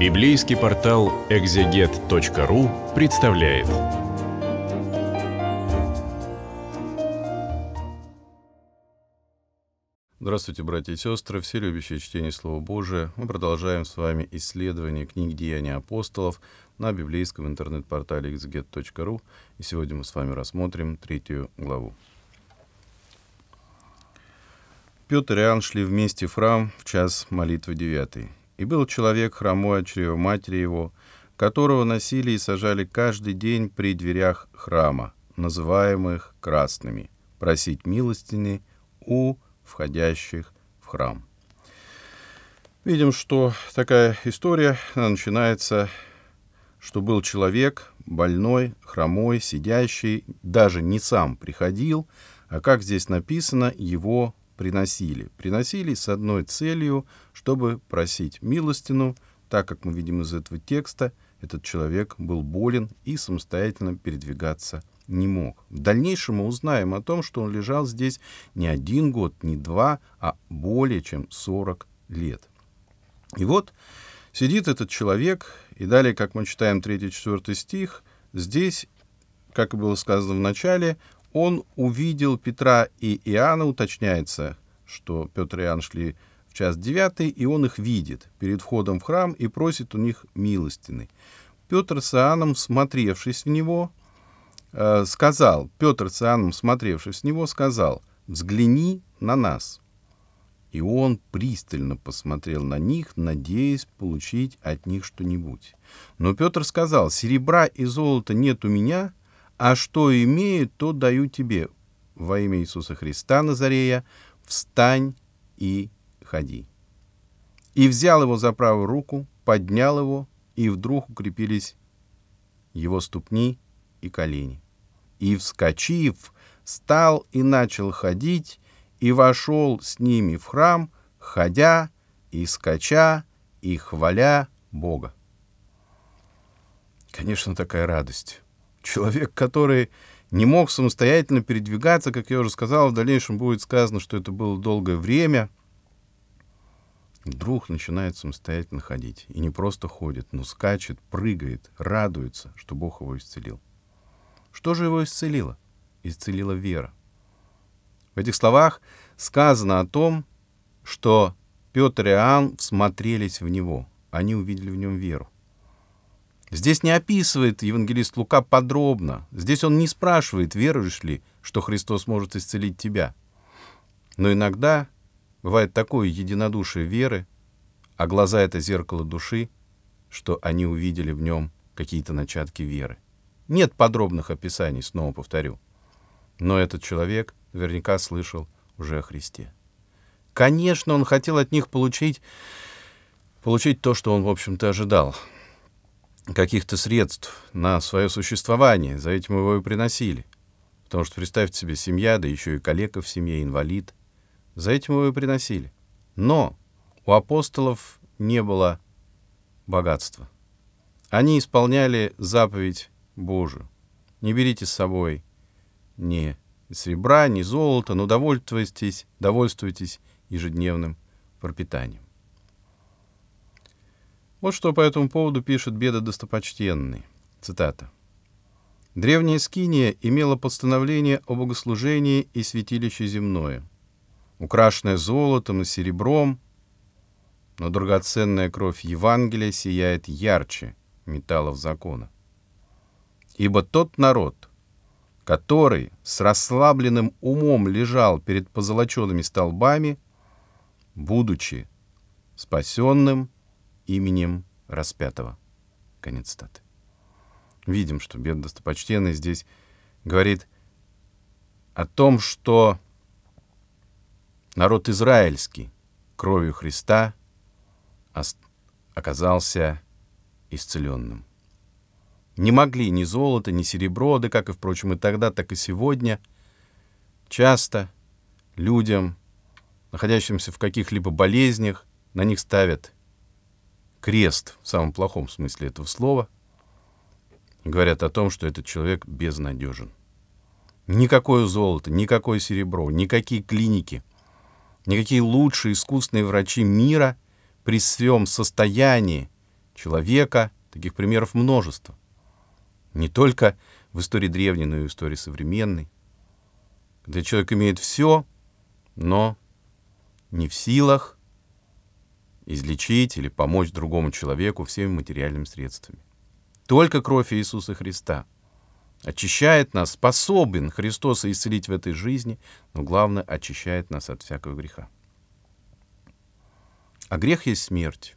Библейский портал экзегет.ру представляет. Здравствуйте, братья и сестры, все любящие чтение Слова Божия. Мы продолжаем с вами исследование книг «Деяния апостолов» на библейском интернет-портале exeget.ru. И сегодня мы с вами рассмотрим третью главу. Петр и Иоанн шли вместе в храм в час молитвы девятый. И был человек хромой от чрева матери его, которого носили и сажали каждый день при дверях храма, называемых красными, просить милостини у входящих в храм. Видим, что такая история начинается, что был человек больной, хромой, сидящий, даже не сам приходил, а как здесь написано, его приносили. Приносили с одной целью, чтобы просить милостину, так как мы видим из этого текста, этот человек был болен и самостоятельно передвигаться не мог. В дальнейшем мы узнаем о том, что он лежал здесь не один год, не два, а более чем 40 лет. И вот сидит этот человек, и далее, как мы читаем 3-4 стих, здесь, как и было сказано в начале, он увидел Петра и Иоанна, уточняется, что Петр и Иоанн шли в час девятый, и он их видит перед входом в храм и просит у них милостины. Петр с Иоанном, смотревшись в него, э, сказал, Петр с Иоанном, смотревшись в него, сказал, «Взгляни на нас». И он пристально посмотрел на них, надеясь получить от них что-нибудь. Но Петр сказал, «Серебра и золота нет у меня, — а что имею, то даю тебе. Во имя Иисуса Христа Назарея, встань и ходи. И взял его за правую руку, поднял его, и вдруг укрепились его ступни и колени. И, вскочив, стал и начал ходить, и вошел с ними в храм, ходя и скача и хваля Бога. Конечно, такая радость Человек, который не мог самостоятельно передвигаться, как я уже сказал, в дальнейшем будет сказано, что это было долгое время. Вдруг начинает самостоятельно ходить. И не просто ходит, но скачет, прыгает, радуется, что Бог его исцелил. Что же его исцелило? Исцелила вера. В этих словах сказано о том, что Петр и Иоанн всмотрелись в него. Они увидели в нем веру. Здесь не описывает евангелист Лука подробно. Здесь он не спрашивает, веруешь ли, что Христос может исцелить тебя. Но иногда бывает такое единодушие веры, а глаза — это зеркало души, что они увидели в нем какие-то начатки веры. Нет подробных описаний, снова повторю. Но этот человек наверняка слышал уже о Христе. Конечно, он хотел от них получить, получить то, что он, в общем-то, ожидал — каких-то средств на свое существование, за этим его и приносили. Потому что представьте себе, семья, да еще и коллега в семье, инвалид, за этим его и приносили. Но у апостолов не было богатства. Они исполняли заповедь Божию. Не берите с собой ни серебра, ни золота, но довольствуйтесь, довольствуйтесь ежедневным пропитанием. Вот что по этому поводу пишет Беда Достопочтенный. Цитата. «Древняя Скиния имела постановление о богослужении и святилище земное, украшенное золотом и серебром, но драгоценная кровь Евангелия сияет ярче металлов закона. Ибо тот народ, который с расслабленным умом лежал перед позолоченными столбами, будучи спасенным, — именем распятого». Конец статы. Видим, что Бед Достопочтенный здесь говорит о том, что народ израильский кровью Христа оказался исцеленным. Не могли ни золото, ни серебро, да как и, впрочем, и тогда, так и сегодня, часто людям, находящимся в каких-либо болезнях, на них ставят крест в самом плохом смысле этого слова, говорят о том, что этот человек безнадежен. Никакое золото, никакое серебро, никакие клиники, никакие лучшие искусственные врачи мира при своем состоянии человека, таких примеров множество. Не только в истории древней, но и в истории современной. Когда человек имеет все, но не в силах излечить или помочь другому человеку всеми материальными средствами. Только кровь Иисуса Христа очищает нас, способен Христос исцелить в этой жизни, но главное, очищает нас от всякого греха. А грех есть смерть.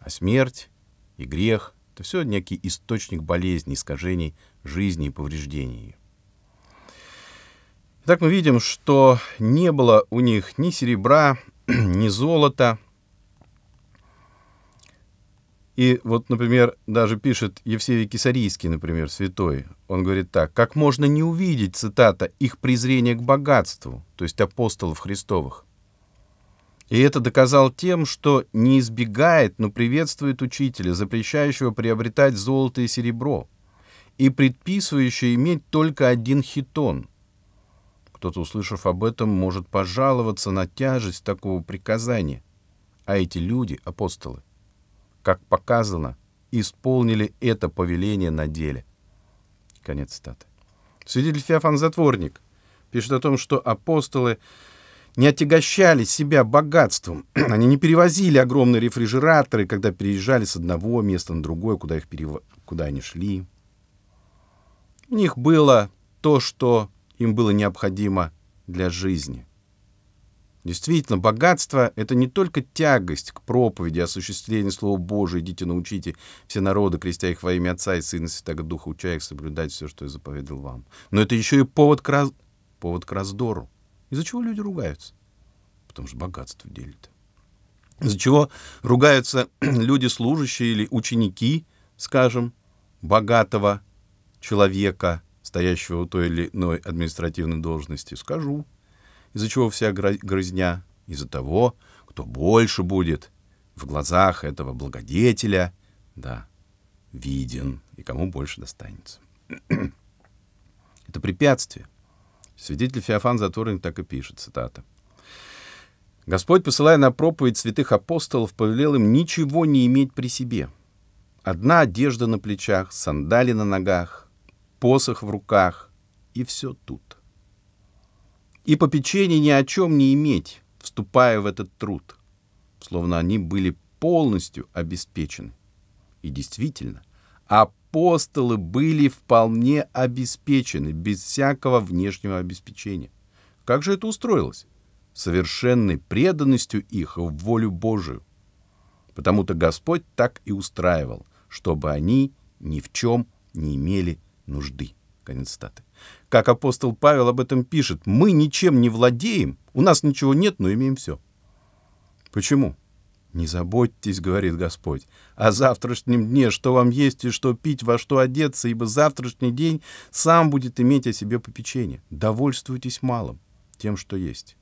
А смерть и грех — это все некий источник болезни, искажений жизни и повреждений. Итак, мы видим, что не было у них ни серебра, ни золота — и вот, например, даже пишет Евсевий Кисарийский, например, святой, он говорит так, «Как можно не увидеть, цитата, их презрение к богатству, то есть апостолов Христовых?» И это доказал тем, что не избегает, но приветствует учителя, запрещающего приобретать золото и серебро, и предписывающего иметь только один хитон. Кто-то, услышав об этом, может пожаловаться на тяжесть такого приказания. А эти люди — апостолы — как показано, исполнили это повеление на деле. Конец цитаты. Свидетель Феофан Затворник пишет о том, что апостолы не отягощали себя богатством. Они не перевозили огромные рефрижераторы, когда переезжали с одного места на другое, куда, их перев... куда они шли. У них было то, что им было необходимо для жизни – Действительно, богатство — это не только тягость к проповеди, осуществлению Слова Божия, идите научите все народы, крестя их во имя Отца и Сына и Святого Духа, уча их соблюдать все, что я заповедал вам. Но это еще и повод к, раз... повод к раздору. Из-за чего люди ругаются? Потому что богатство делит. Из-за чего ругаются люди, служащие или ученики, скажем, богатого человека, стоящего у той или иной административной должности? Скажу, из-за чего вся грызня? Из-за того, кто больше будет в глазах этого благодетеля, да, виден, и кому больше достанется. Это препятствие. Свидетель Феофан Затурин так и пишет, цитата. Господь, посылая на проповедь святых апостолов, повелел им ничего не иметь при себе. Одна одежда на плечах, сандали на ногах, посох в руках, и все тут и попечения ни о чем не иметь, вступая в этот труд, словно они были полностью обеспечены. И действительно, апостолы были вполне обеспечены, без всякого внешнего обеспечения. Как же это устроилось? Совершенной преданностью их в волю Божию. Потому-то Господь так и устраивал, чтобы они ни в чем не имели нужды. Конец цитаты. Как апостол Павел об этом пишет, мы ничем не владеем, у нас ничего нет, но имеем все. Почему? Не заботьтесь, говорит Господь, о завтрашнем дне, что вам есть и что пить, во что одеться, ибо завтрашний день сам будет иметь о себе попечение. Довольствуйтесь малым, тем, что есть.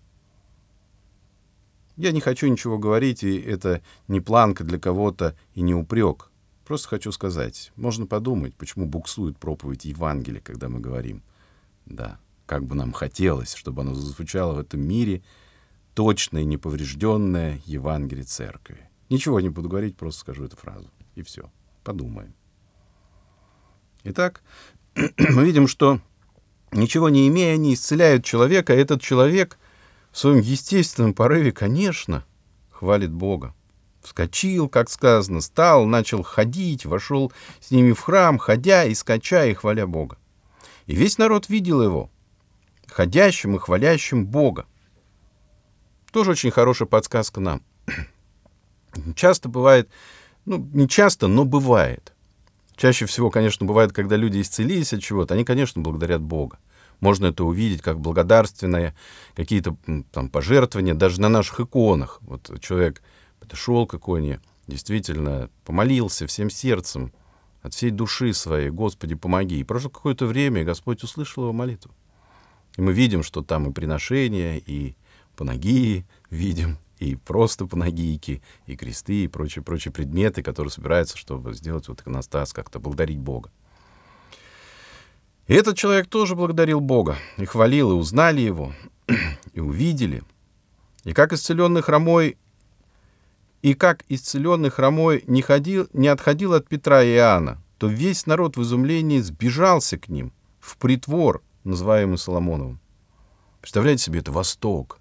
Я не хочу ничего говорить, и это не планка для кого-то и не упрек. Просто хочу сказать, можно подумать, почему буксует проповедь Евангелия, когда мы говорим. Да, как бы нам хотелось, чтобы оно зазвучало в этом мире точное, неповрежденное Евангелие Церкви. Ничего не буду говорить, просто скажу эту фразу. И все. Подумаем. Итак, мы видим, что ничего не имея, они исцеляют человека, а этот человек в своем естественном порыве, конечно, хвалит Бога. Вскочил, как сказано, стал, начал ходить, вошел с ними в храм, ходя и скача и хваля Бога. И весь народ видел его, ходящим и хвалящим Бога. Тоже очень хорошая подсказка нам. Часто бывает, ну, не часто, но бывает. Чаще всего, конечно, бывает, когда люди исцелились от чего-то, они, конечно, благодарят Бога. Можно это увидеть как благодарственное, какие-то там пожертвования, даже на наших иконах. Вот человек Подошел к иконе, действительно, помолился всем сердцем, от всей души своей, Господи, помоги. И прошло какое-то время, и Господь услышал его молитву. И мы видим, что там и приношения, и по ноги, видим, и просто по панагийки, и кресты, и прочие-прочие предметы, которые собираются, чтобы сделать вот иконостас, как-то благодарить Бога. И этот человек тоже благодарил Бога, и хвалил, и узнали его, и увидели. И как исцеленный хромой и как исцеленный хромой не, ходил, не отходил от Петра и Иоанна, то весь народ в изумлении сбежался к ним, в притвор, называемый Соломоновым. Представляете себе, это Восток.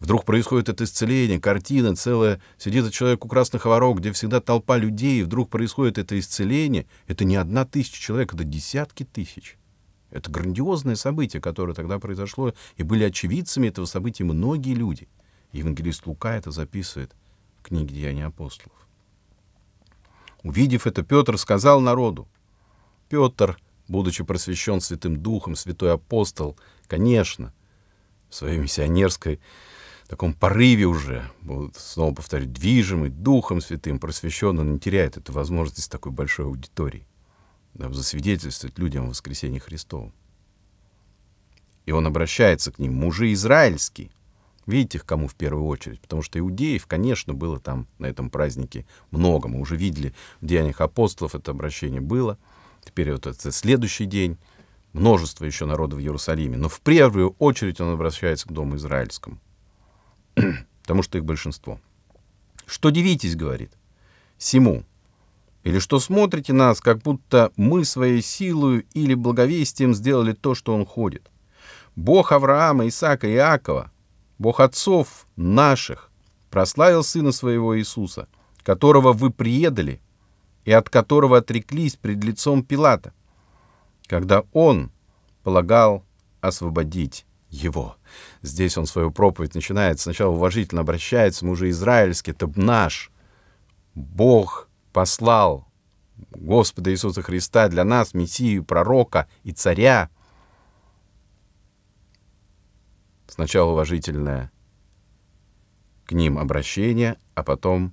Вдруг происходит это исцеление, картина целая, сидит этот человек у красных ворот, где всегда толпа людей, и вдруг происходит это исцеление. Это не одна тысяча человек, это десятки тысяч. Это грандиозное событие, которое тогда произошло, и были очевидцами этого события многие люди. Евангелист Лука это записывает – книги «Деяния апостолов». Увидев это, Петр сказал народу. Петр, будучи просвещен Святым Духом, святой апостол, конечно, в своей миссионерской таком порыве уже, вот, снова повторю, движимый Духом Святым, просвещен, он не теряет эту возможность такой большой аудитории да, засвидетельствовать людям о воскресении Христовом. И он обращается к ним, мужи израильские — Видите, их кому в первую очередь, потому что иудеев, конечно, было там на этом празднике много. Мы уже видели в Деяниях апостолов это обращение было. Теперь вот это следующий день, множество еще народов в Иерусалиме. Но в первую очередь он обращается к Дому Израильскому, потому что их большинство. «Что дивитесь, — говорит, — сему, или что смотрите нас, как будто мы своей силою или благовестием сделали то, что он ходит. Бог Авраама, Исаака и Иакова, Бог отцов наших прославил Сына Своего Иисуса, которого вы предали и от которого отреклись пред лицом Пилата, когда он полагал освободить его. Здесь он свою проповедь начинает, сначала уважительно обращается, мы уже израильский, это наш. Бог послал Господа Иисуса Христа для нас, Мессию, Пророка и Царя, Сначала уважительное к ним обращение, а потом,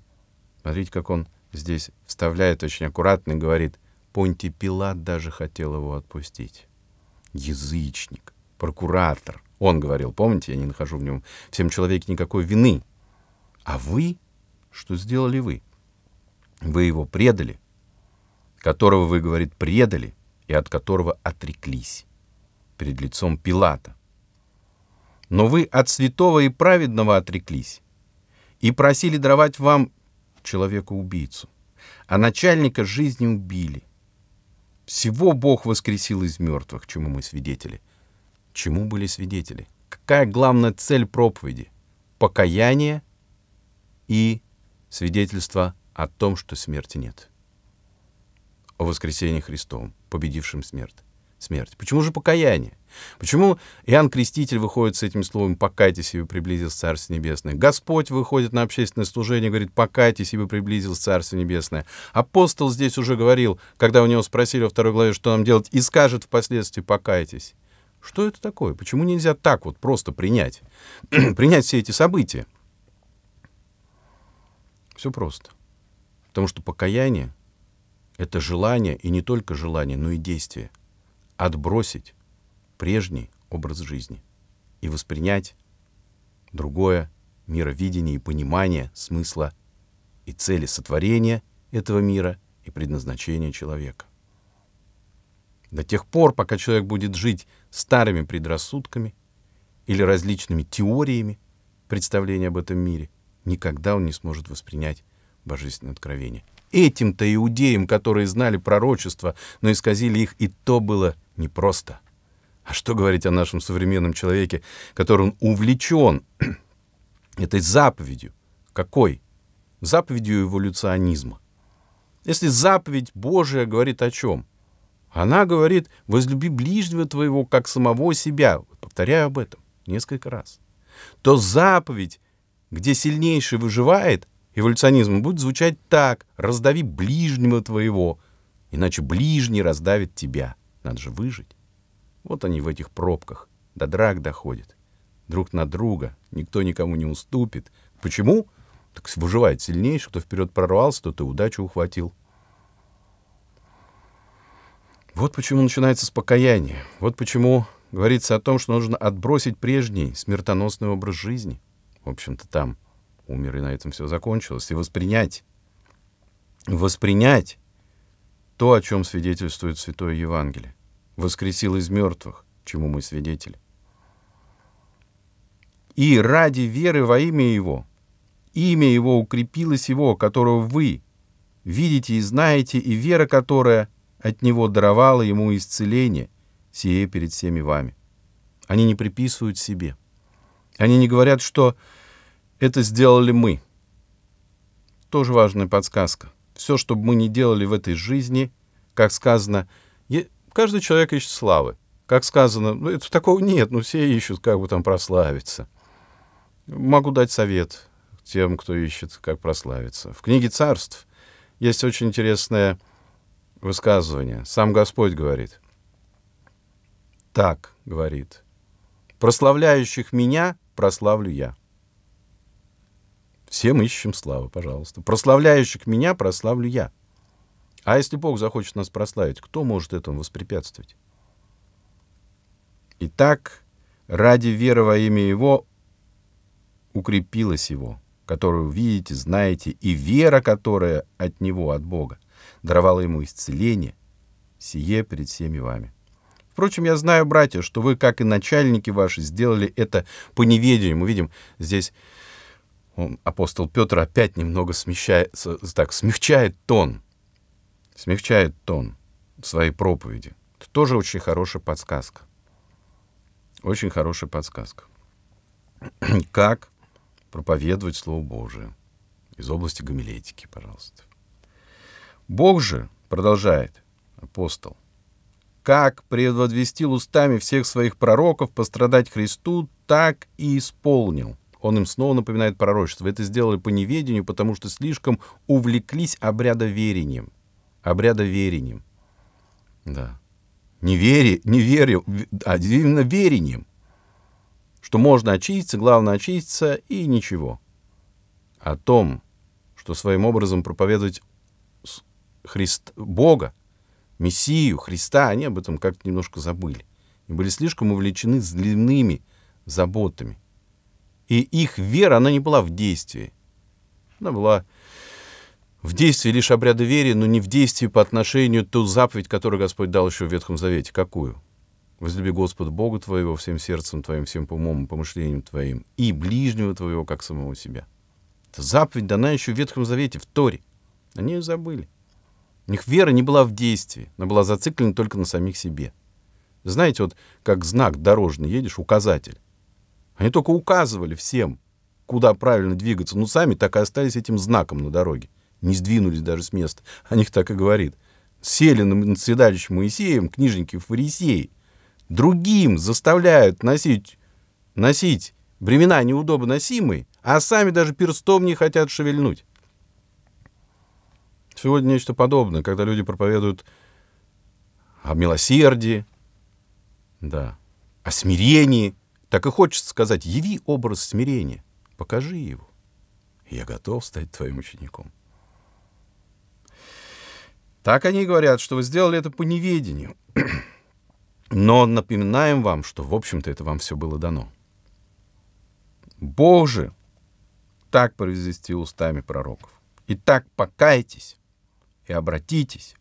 смотрите, как он здесь вставляет очень аккуратно и говорит, Понти Пилат даже хотел его отпустить. Язычник, прокуратор. Он говорил, помните, я не нахожу в нем, всем человеке никакой вины. А вы? Что сделали вы? Вы его предали, которого, вы, говорит, предали и от которого отреклись перед лицом Пилата но вы от святого и праведного отреклись и просили даровать вам человека-убийцу, а начальника жизни убили. Всего Бог воскресил из мертвых, чему мы свидетели. Чему были свидетели? Какая главная цель проповеди? Покаяние и свидетельство о том, что смерти нет. О воскресении Христовом, победившем смерть смерти? Почему же покаяние? Почему Иоанн Креститель выходит с этим словом «покайтесь, ибо приблизилось Царство Небесное». Господь выходит на общественное служение и говорит «покайтесь, ибо приблизилось Царство Небесное». Апостол здесь уже говорил, когда у него спросили во второй главе, что нам делать, и скажет впоследствии «покайтесь». Что это такое? Почему нельзя так вот просто принять? принять все эти события? Все просто. Потому что покаяние — это желание, и не только желание, но и действие — отбросить прежний образ жизни и воспринять другое мировидение и понимание смысла и цели сотворения этого мира и предназначения человека. До тех пор, пока человек будет жить старыми предрассудками или различными теориями представления об этом мире, никогда он не сможет воспринять божественное откровение. Этим-то иудеям, которые знали пророчества, но исказили их, и то было непросто. А что говорить о нашем современном человеке, который он увлечен этой заповедью? Какой? Заповедью эволюционизма. Если заповедь Божия говорит о чем? Она говорит, возлюби ближнего твоего, как самого себя. Повторяю об этом несколько раз. То заповедь, где сильнейший выживает, эволюционизм будет звучать так. Раздави ближнего твоего, иначе ближний раздавит тебя. Надо же выжить. Вот они в этих пробках. До драк доходят. Друг на друга. Никто никому не уступит. Почему? Так выживает сильнейший. Кто вперед прорвался, тот и удачу ухватил. Вот почему начинается с покаяния. Вот почему говорится о том, что нужно отбросить прежний смертоносный образ жизни. В общем-то, там умер, и на этом все закончилось. И воспринять, воспринять то, о чем свидетельствует Святое Евангелие. Воскресил из мертвых, чему мы свидетели. И ради веры во имя Его, имя Его укрепилось Его, которого вы видите и знаете, и вера, которая от Него даровала Ему исцеление, сие перед всеми вами. Они не приписывают себе. Они не говорят, что это сделали мы. Тоже важная подсказка — все, что бы мы ни делали в этой жизни, как сказано, каждый человек ищет славы. Как сказано, ну, это такого нет, ну, все ищут, как бы там прославиться. Могу дать совет тем, кто ищет, как прославиться. В книге «Царств» есть очень интересное высказывание. Сам Господь говорит. Так, говорит, прославляющих меня прославлю я. Всем ищем славы, пожалуйста. Прославляющих меня прославлю я. А если Бог захочет нас прославить, кто может этому воспрепятствовать? Итак, ради веры во имя Его укрепилось Его, которую видите, знаете, и вера, которая от Него, от Бога, даровала Ему исцеление, сие перед всеми вами. Впрочем, я знаю, братья, что вы, как и начальники ваши, сделали это по неведению. Мы видим здесь он, апостол Петр опять немного смещает, так, смягчает тон, смягчает тон своей проповеди. Это тоже очень хорошая подсказка. Очень хорошая подсказка. Как проповедовать Слово Божие из области гомилетики, пожалуйста. Бог же, продолжает апостол, как предводвестил устами всех своих пророков пострадать Христу, так и исполнил. Он им снова напоминает пророчество. Это сделали по неведению, потому что слишком увлеклись обрядоверением. Обрядоверением. Да. Не вери, не верю, а именно верением. Что можно очиститься, главное очиститься и ничего. О том, что своим образом проповедовать Христ, Бога, Мессию, Христа, они об этом как-то немножко забыли и были слишком увлечены злыми заботами. И их вера, она не была в действии. Она была в действии лишь обряда веры, но не в действии по отношению ту заповедь, которую Господь дал еще в Ветхом Завете. Какую? Возлюби Господа Бога твоего всем сердцем твоим, всем умом и помышлением твоим, и ближнего твоего, как самого себя. Эта заповедь дана еще в Ветхом Завете, в Торе. Они ее забыли. У них вера не была в действии, она была зациклена только на самих себе. Знаете, вот как знак дорожный, едешь, указатель. Они только указывали всем, куда правильно двигаться, но ну, сами так и остались этим знаком на дороге. Не сдвинулись даже с места. О них так и говорит. Сели на седалищем Моисеем книжники-фарисеи. Другим заставляют носить, носить бремена неудобоносимые, а сами даже перстом не хотят шевельнуть. Сегодня нечто подобное, когда люди проповедуют о милосердии, да, о смирении, так и хочется сказать, яви образ смирения, покажи его. Я готов стать твоим учеником. Так они говорят, что вы сделали это по неведению. Но напоминаем вам, что, в общем-то, это вам все было дано. Боже, так произвести устами пророков. И так покайтесь и обратитесь,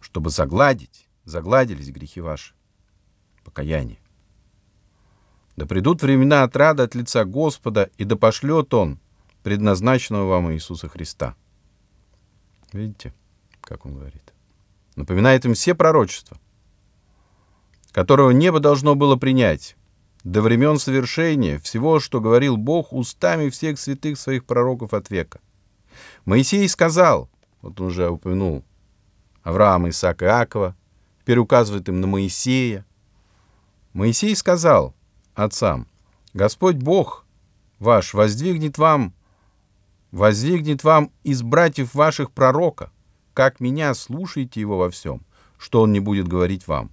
чтобы загладить, загладились грехи ваши. Покаяние. Да придут времена отрада от лица Господа, и да пошлет Он предназначенного вам Иисуса Христа. Видите, как он говорит? Напоминает им все пророчества, которого небо должно было принять до времен совершения всего, что говорил Бог устами всех святых своих пророков от века. Моисей сказал, вот он уже упомянул Авраама, Исаака и Иакова, теперь указывает им на Моисея. Моисей сказал, отцам. Господь Бог ваш воздвигнет вам, воздвигнет вам из братьев ваших пророка, как меня, слушайте его во всем, что он не будет говорить вам.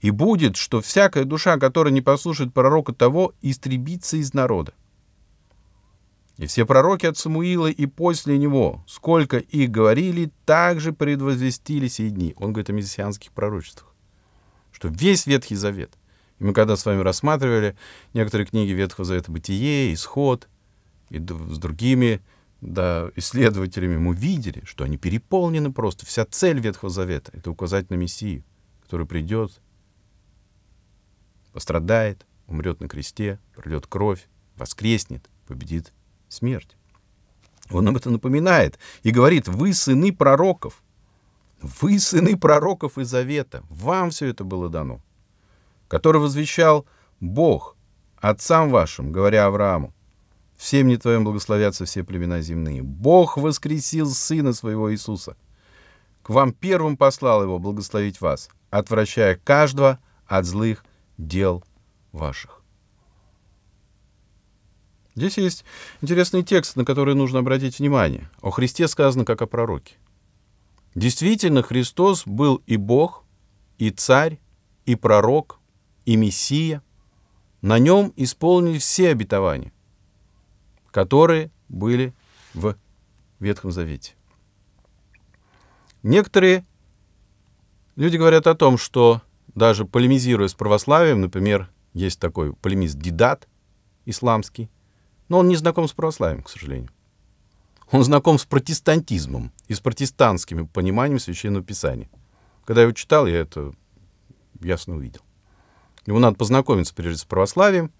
И будет, что всякая душа, которая не послушает пророка того, истребится из народа. И все пророки от Самуила и после него, сколько их говорили, также предвозвестили сей дни. Он говорит о мессианских пророчествах. Что весь Ветхий Завет – мы когда с вами рассматривали некоторые книги Ветхого Завета «Бытие», «Исход» и с другими да, исследователями, мы видели, что они переполнены просто. Вся цель Ветхого Завета — это указать на Мессию, который придет, пострадает, умрет на кресте, прольет кровь, воскреснет, победит смерть. Он об этом напоминает и говорит, вы сыны пророков, вы сыны пророков и завета, вам все это было дано который возвещал Бог отцам вашим, говоря Аврааму, всем не твоим благословятся все племена земные. Бог воскресил Сына своего Иисуса. К вам первым послал его благословить вас, отвращая каждого от злых дел ваших». Здесь есть интересный текст, на который нужно обратить внимание. О Христе сказано как о пророке. Действительно, Христос был и Бог, и Царь, и Пророк, и Мессия, на нем исполнились все обетования, которые были в Ветхом Завете. Некоторые люди говорят о том, что даже полемизируя с православием, например, есть такой полемист Дидат, исламский, но он не знаком с православием, к сожалению. Он знаком с протестантизмом и с протестантскими пониманиями Священного Писания. Когда я его читал, я это ясно увидел. Ему надо познакомиться, прежде с православием,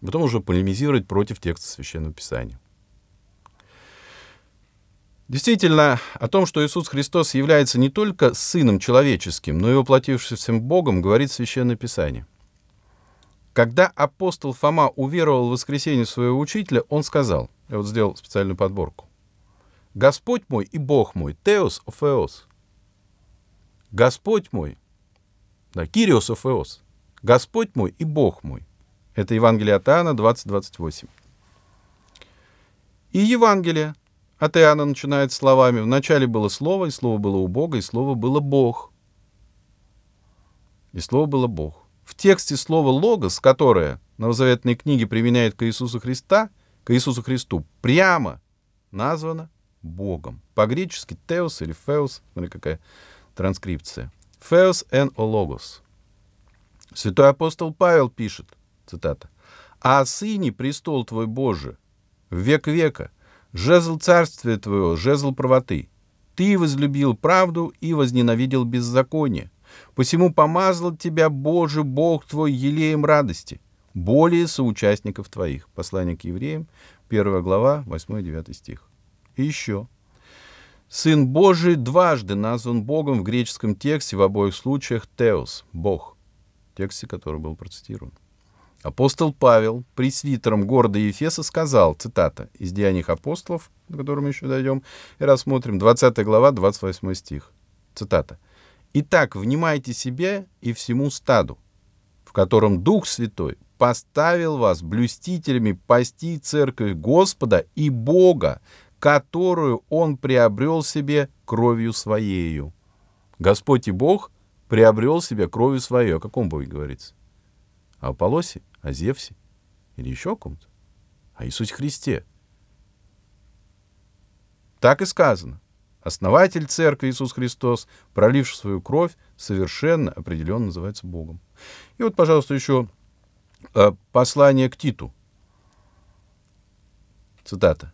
потом уже полемизировать против текста Священного Писания. Действительно, о том, что Иисус Христос является не только Сыном Человеческим, но и воплотившимся Богом, говорит Священное Писание. Когда апостол Фома уверовал в воскресение своего учителя, он сказал, я вот сделал специальную подборку, «Господь мой и Бог мой, Теос Офеос». «Господь мой», да, «Кириос Офеос», Господь мой и Бог мой. Это Евангелие от Иоанна 20.28. И Евангелие от Иоанна начинает словами «Вначале было Слово, и Слово было у Бога, и Слово было Бог». И Слово было Бог. В тексте слово «логос», которое новозаветные книги применяют к Иисусу Христа, к Иисусу Христу, прямо названо Богом. По-гречески «теос» или «феос», смотри, какая транскрипция. «Феос эн о логос». Святой апостол Павел пишет, цитата, «А сыне престол твой Божий, в век века, жезл царствия твоего, жезл правоты. Ты возлюбил правду и возненавидел беззаконие. Посему помазал тебя, Божий Бог твой, елеем радости, более соучастников твоих». Послание к евреям, 1 глава, 8-9 стих. И еще. «Сын Божий дважды назван Богом в греческом тексте в обоих случаях «теос» — «Бог» тексте, который был процитирован. Апостол Павел пресвитером города Ефеса сказал, цитата, из Деяний апостолов, к которым мы еще дойдем, и рассмотрим, 20 глава, 28 стих, цитата. «Итак, внимайте себе и всему стаду, в котором Дух Святой поставил вас блюстителями пасти Церкви Господа и Бога, которую Он приобрел себе кровью Своею. Господь и Бог приобрел себе кровью свою, о каком боге говорится? О Полосе, о Зевсе или еще о ком-то? О Иисусе Христе. Так и сказано. Основатель церкви Иисус Христос, проливший свою кровь, совершенно определенно называется Богом. И вот, пожалуйста, еще э, послание к Титу. Цитата.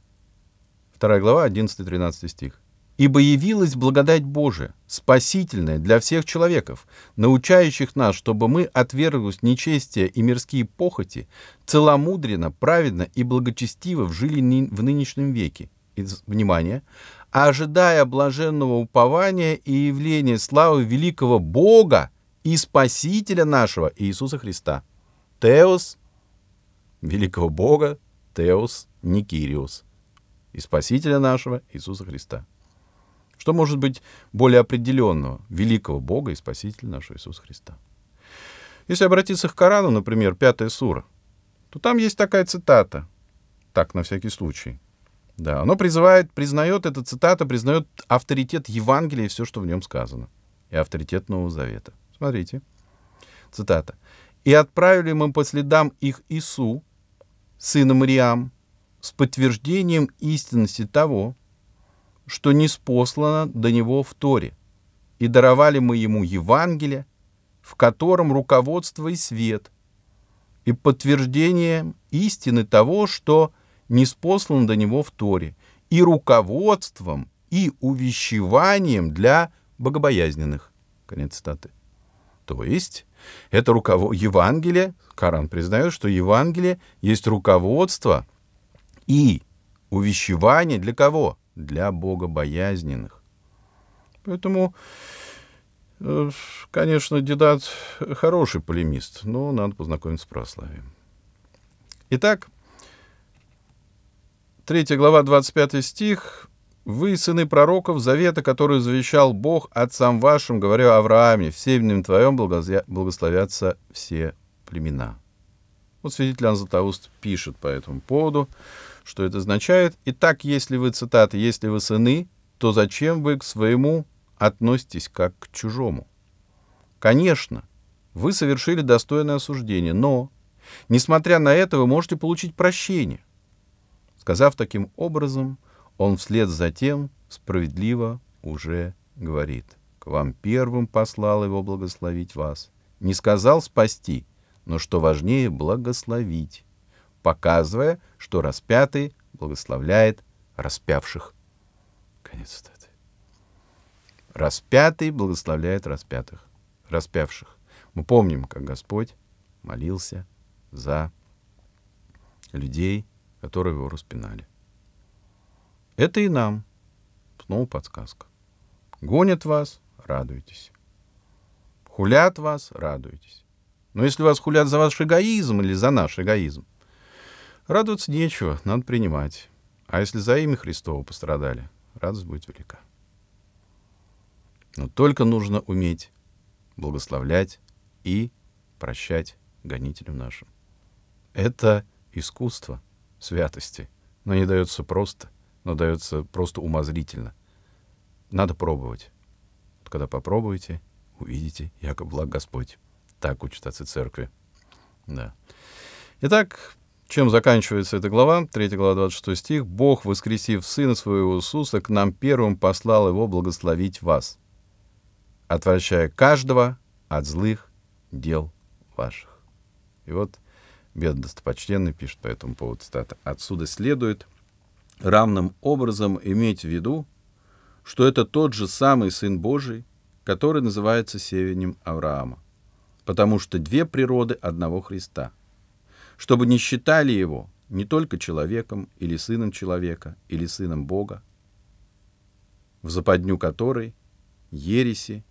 2 глава, 11-13 стих. Ибо явилась благодать Божия, спасительная для всех человеков, научающих нас, чтобы мы, отвергнув нечестие и мирские похоти, целомудренно, праведно и благочестиво жили в нынешнем веке. И, внимание! «А ожидая блаженного упования и явления славы великого Бога и Спасителя нашего Иисуса Христа. Теос, великого Бога, Теос Никириус, и Спасителя нашего Иисуса Христа. Что может быть более определенного, великого Бога и Спасителя нашего Иисуса Христа? Если обратиться к Корану, например, пятая сура, то там есть такая цитата, так, на всякий случай. Да, оно призывает, признает, эта цитата признает авторитет Евангелия и все, что в нем сказано, и авторитет Нового Завета. Смотрите, цитата. «И отправили мы по следам их Ису, сына Мариам, с подтверждением истинности того, что не спослано до него в Торе, и даровали мы ему Евангелие, в котором руководство и свет, и подтверждение истины того, что не спослан до него в Торе, и руководством, и увещеванием для богобоязненных. Конец цитаты. То есть, это руководство Евангелие, Коран признает, что Евангелие есть руководство и увещевание для кого? для богобоязненных. Поэтому, э, конечно, Дедат хороший полемист, но надо познакомиться с православием. Итак, 3 глава, 25 стих. «Вы, сыны пророков, завета, который завещал Бог отцам вашим, говорю Аврааме, в семенем твоем благословятся все племена». Вот свидетель Анзатауст пишет по этому поводу что это означает. Итак, если вы, цитаты «если вы сыны, то зачем вы к своему относитесь как к чужому?» Конечно, вы совершили достойное осуждение, но, несмотря на это, вы можете получить прощение. Сказав таким образом, он вслед за тем справедливо уже говорит. К вам первым послал его благословить вас. Не сказал спасти, но, что важнее, благословить показывая, что распятый благословляет распявших. Конец цитаты. Распятый благословляет распятых, распявших. Мы помним, как Господь молился за людей, которые его распинали. Это и нам. Снова подсказка. Гонят вас, радуйтесь. Хулят вас, радуйтесь. Но если вас хулят за ваш эгоизм или за наш эгоизм, Радоваться нечего, надо принимать. А если за имя Христова пострадали, радость будет велика. Но только нужно уметь благословлять и прощать гонителям нашим. Это искусство святости, но не дается просто, но дается просто умозрительно. Надо пробовать. Вот когда попробуете, увидите, якобы благ Господь. Так учат отцы церкви. Да. Итак, чем заканчивается эта глава? 3 глава, 26 стих. «Бог, воскресив Сына Своего Иисуса, к нам первым послал Его благословить вас, отвращая каждого от злых дел ваших». И вот Бед Достопочтенный пишет по этому поводу цитата. «Отсюда следует равным образом иметь в виду, что это тот же самый Сын Божий, который называется севернем Авраама, потому что две природы одного Христа — чтобы не считали его не только человеком или сыном человека, или сыном Бога, в западню которой ереси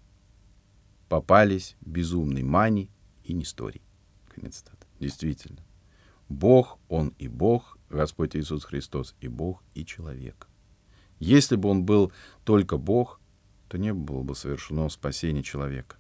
попались безумный Мани и Несторий. Конец цитаты. Действительно. Бог, Он и Бог, Господь Иисус Христос и Бог, и человек. Если бы Он был только Бог, то не было бы совершено спасение человека.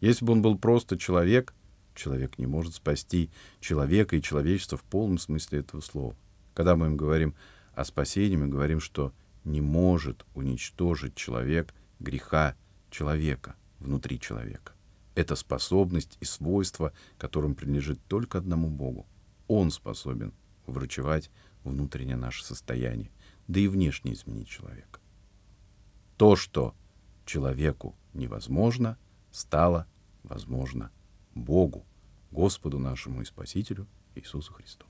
Если бы Он был просто человек, Человек не может спасти человека и человечество в полном смысле этого слова. Когда мы им говорим о спасении, мы говорим, что не может уничтожить человек греха человека внутри человека. Это способность и свойство, которым принадлежит только одному Богу. Он способен врачевать внутреннее наше состояние, да и внешне изменить человека. То, что человеку невозможно, стало возможно Богу, Господу нашему и Спасителю Иисусу Христу.